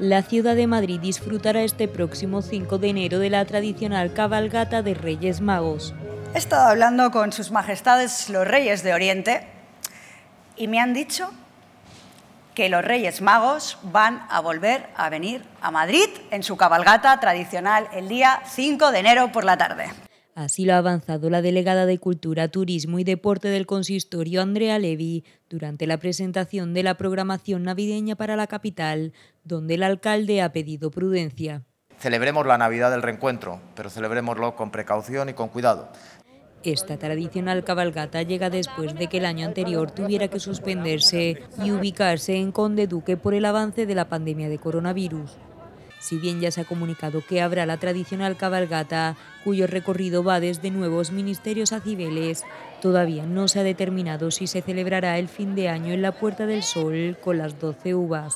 la ciudad de Madrid disfrutará este próximo 5 de enero de la tradicional cabalgata de Reyes Magos. He estado hablando con sus majestades los Reyes de Oriente y me han dicho que los Reyes Magos van a volver a venir a Madrid en su cabalgata tradicional el día 5 de enero por la tarde. Así lo ha avanzado la delegada de Cultura, Turismo y Deporte del Consistorio, Andrea Levi, durante la presentación de la programación navideña para la capital, donde el alcalde ha pedido prudencia. Celebremos la Navidad del reencuentro, pero celebrémoslo con precaución y con cuidado. Esta tradicional cabalgata llega después de que el año anterior tuviera que suspenderse y ubicarse en Conde Duque por el avance de la pandemia de coronavirus si bien ya se ha comunicado que habrá la tradicional cabalgata, cuyo recorrido va desde nuevos ministerios a Cibeles, todavía no se ha determinado si se celebrará el fin de año en la Puerta del Sol con las 12 uvas.